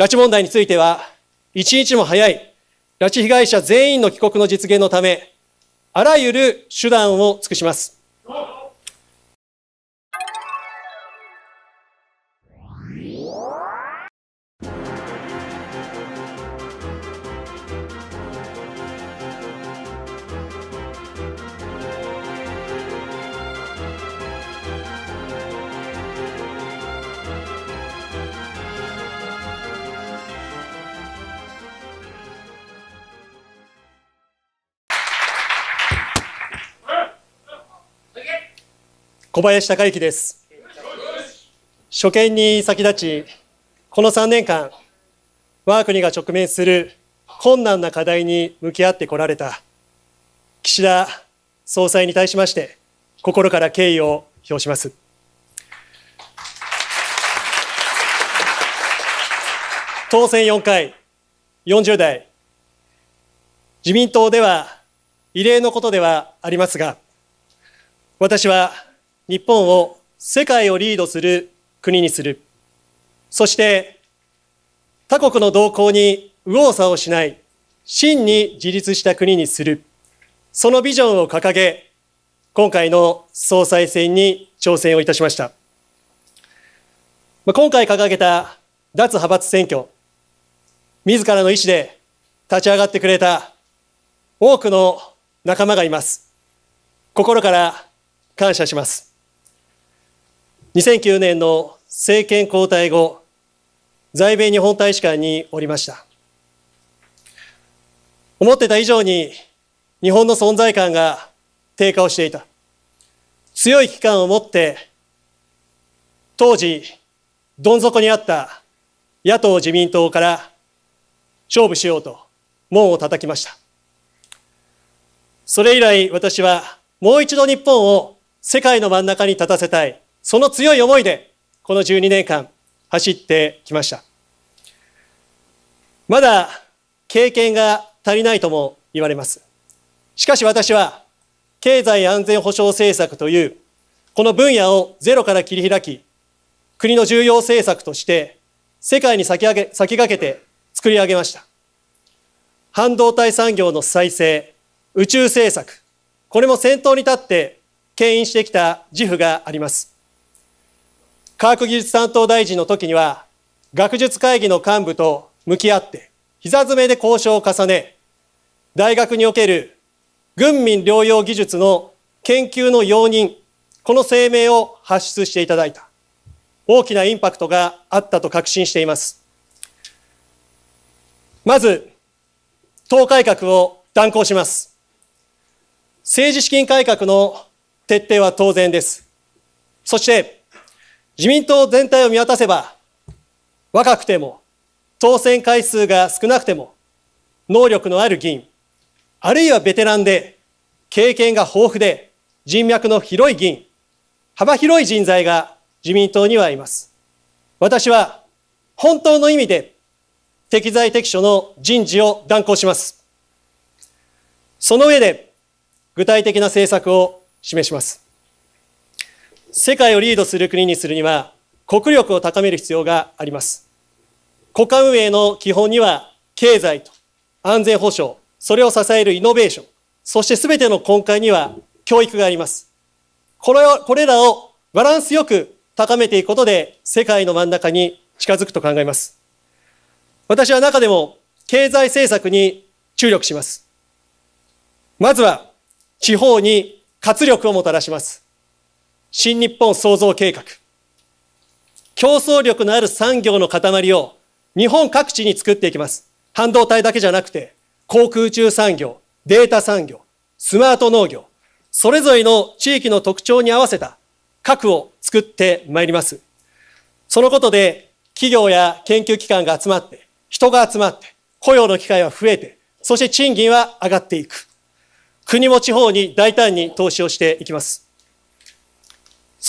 拉致問題については、一日も早い拉致被害者全員の帰国の実現のため、あらゆる手段を尽くします。小林孝之です初見に先立ちこの3年間我が国が直面する困難な課題に向き合ってこられた岸田総裁に対しまして心から敬意を表します当選4回40代自民党では異例のことではありますが私は日本を世界をリードする国にする。そして、他国の動向に右往左往しない、真に自立した国にする。そのビジョンを掲げ、今回の総裁選に挑戦をいたしました。今回掲げた脱派閥選挙、自らの意思で立ち上がってくれた多くの仲間がいます。心から感謝します。2009年の政権交代後在米日本大使館におりました思ってた以上に日本の存在感が低下をしていた強い危機感を持って当時どん底にあった野党自民党から勝負しようと門を叩きましたそれ以来私はもう一度日本を世界の真ん中に立たせたいその強い思いでこの12年間走ってきましたまだ経験が足りないとも言われますしかし私は経済安全保障政策というこの分野をゼロから切り開き国の重要政策として世界に先上げ先駆けて作り上げました半導体産業の再生宇宙政策これも先頭に立って牽引してきた自負があります科学技術担当大臣の時には、学術会議の幹部と向き合って、膝詰めで交渉を重ね、大学における軍民療養技術の研究の容認、この声明を発出していただいた。大きなインパクトがあったと確信しています。まず、党改革を断行します。政治資金改革の徹底は当然です。そして、自民党全体を見渡せば、若くても、当選回数が少なくても、能力のある議員、あるいはベテランで、経験が豊富で、人脈の広い議員、幅広い人材が自民党にはいます。私は、本当の意味で、適材適所の人事を断行します。その上で、具体的な政策を示します。世界をリードする国にするには国力を高める必要があります国家運営の基本には経済と安全保障それを支えるイノベーションそして全ての根幹には教育がありますこれこれらをバランスよく高めていくことで世界の真ん中に近づくと考えます私は中でも経済政策に注力しますまずは地方に活力をもたらします新日本創造計画、競争力のある産業の塊を日本各地に作っていきます。半導体だけじゃなくて、航空宇宙産業、データ産業、スマート農業、それぞれの地域の特徴に合わせた核を作ってまいります。そのことで、企業や研究機関が集まって、人が集まって、雇用の機会は増えて、そして賃金は上がっていく。国も地方に大胆に投資をしていきます。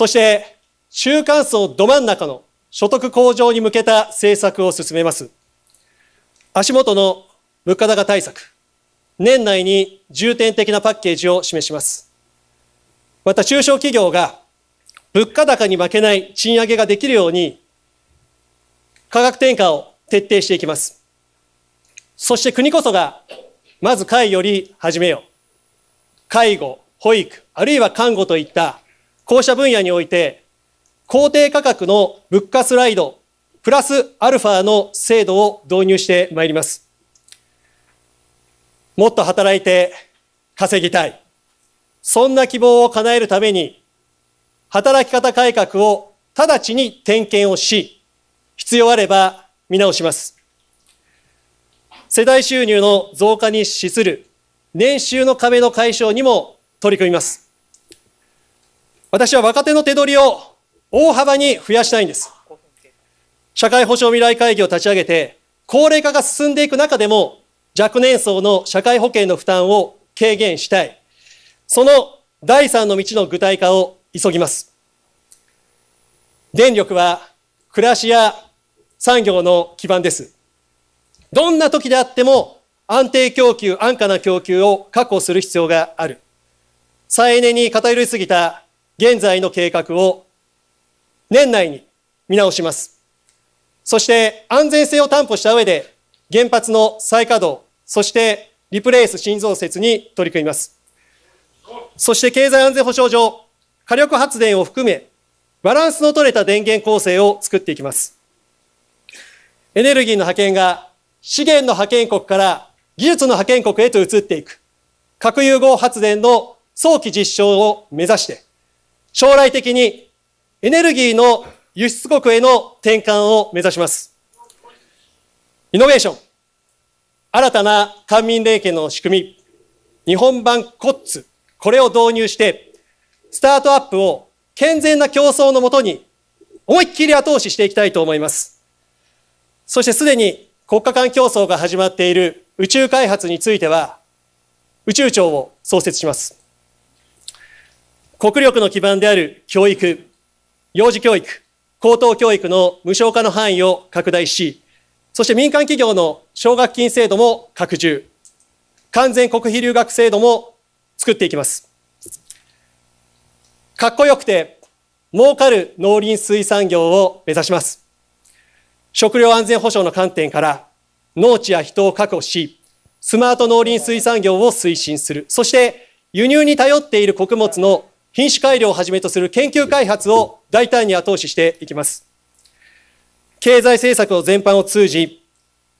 そして中間層ど真ん中の所得向上に向けた政策を進めます。足元の物価高対策、年内に重点的なパッケージを示します。また中小企業が物価高に負けない賃上げができるように価格転嫁を徹底していきます。そして国こそがまず会より始めよう。介護、保育、あるいは看護といったこうした分野において、公定価格の物価スライド、プラスアルファの制度を導入してまいります。もっと働いて稼ぎたい。そんな希望を叶えるために、働き方改革を直ちに点検をし、必要あれば見直します。世代収入の増加に資する年収の壁の解消にも取り組みます。私は若手の手取りを大幅に増やしたいんです。社会保障未来会議を立ち上げて、高齢化が進んでいく中でも、若年層の社会保険の負担を軽減したい。その第三の道の具体化を急ぎます。電力は暮らしや産業の基盤です。どんな時であっても安定供給、安価な供給を確保する必要がある。再エネに偏りすぎた現在の計画を年内に見直します。そして安全性を担保した上で原発の再稼働、そしてリプレイス新増設に取り組みます。そして経済安全保障上、火力発電を含めバランスの取れた電源構成を作っていきます。エネルギーの派遣が資源の派遣国から技術の派遣国へと移っていく核融合発電の早期実証を目指して将来的にエネルギーの輸出国への転換を目指します。イノベーション、新たな官民連携の仕組み、日本版コッツ、これを導入して、スタートアップを健全な競争のもとに思いっきり後押ししていきたいと思います。そしてすでに国家間競争が始まっている宇宙開発については、宇宙庁を創設します。国力の基盤である教育、幼児教育、高等教育の無償化の範囲を拡大し、そして民間企業の奨学金制度も拡充、完全国費留学制度も作っていきます。かっこよくて儲かる農林水産業を目指します。食料安全保障の観点から農地や人を確保し、スマート農林水産業を推進する。そして輸入に頼っている穀物の品種改良をはじめとする研究開発を大胆に後押ししていきます。経済政策を全般を通じ、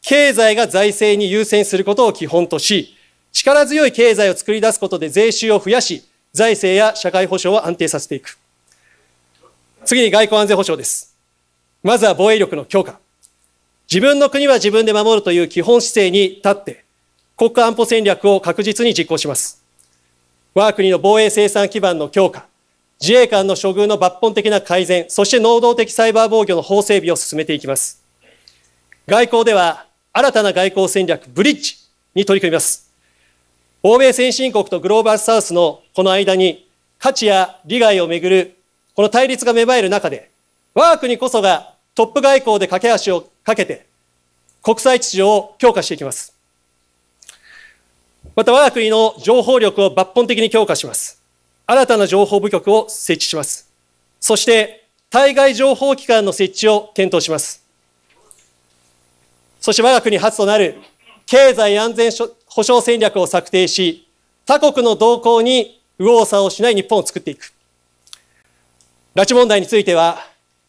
経済が財政に優先することを基本とし、力強い経済を作り出すことで税収を増やし、財政や社会保障を安定させていく。次に外交安全保障です。まずは防衛力の強化。自分の国は自分で守るという基本姿勢に立って、国家安保戦略を確実に実行します。我が国の防衛生産基盤の強化、自衛官の処遇の抜本的な改善、そして能動的サイバー防御の法整備を進めていきます。外交では、新たな外交戦略、ブリッジに取り組みます。欧米先進国とグローバルサウスのこの間に、価値や利害をめぐる、この対立が芽生える中で、我が国こそがトップ外交で架け橋をかけて、国際秩序を強化していきます。また我が国の情報力を抜本的に強化します。新たな情報部局を設置します。そして、対外情報機関の設置を検討します。そして我が国初となる経済安全保障戦略を策定し、他国の動向に右往左往しない日本を作っていく。拉致問題については、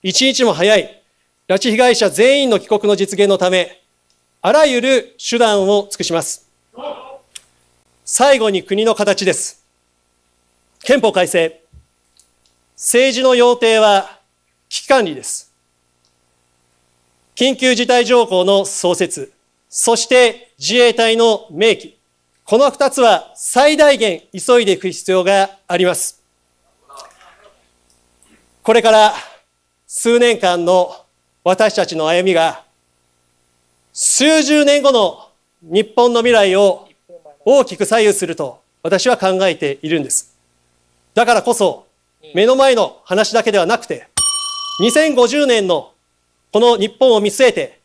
一日も早い拉致被害者全員の帰国の実現のため、あらゆる手段を尽くします。最後に国の形です。憲法改正。政治の要諦は危機管理です。緊急事態条項の創設、そして自衛隊の明記。この二つは最大限急いでいく必要があります。これから数年間の私たちの歩みが数十年後の日本の未来を大きく左右すると私は考えているんです。だからこそ、目の前の話だけではなくて、2050年のこの日本を見据えて、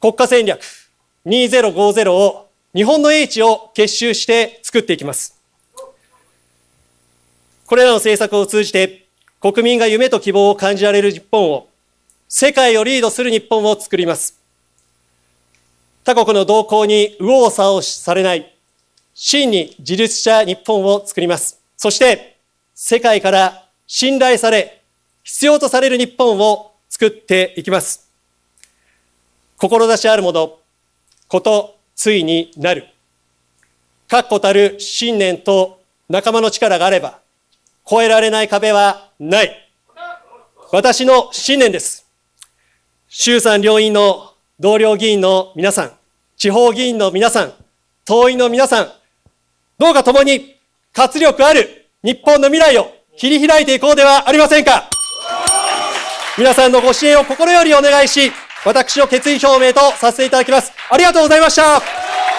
国家戦略2050を日本の英知を結集して作っていきます。これらの政策を通じて、国民が夢と希望を感じられる日本を、世界をリードする日本を作ります。他国の動向に右往左往されない、真に自立した日本を作ります。そして、世界から信頼され、必要とされる日本を作っていきます。志あるもの、こと、ついになる。確固たる信念と仲間の力があれば、越えられない壁はない。私の信念です。衆参両院の同僚議員の皆さん、地方議員の皆さん、党員の皆さん、どうか共に活力ある日本の未来を切り開いていこうではありませんか。皆さんのご支援を心よりお願いし、私の決意表明とさせていただきます。ありがとうございました。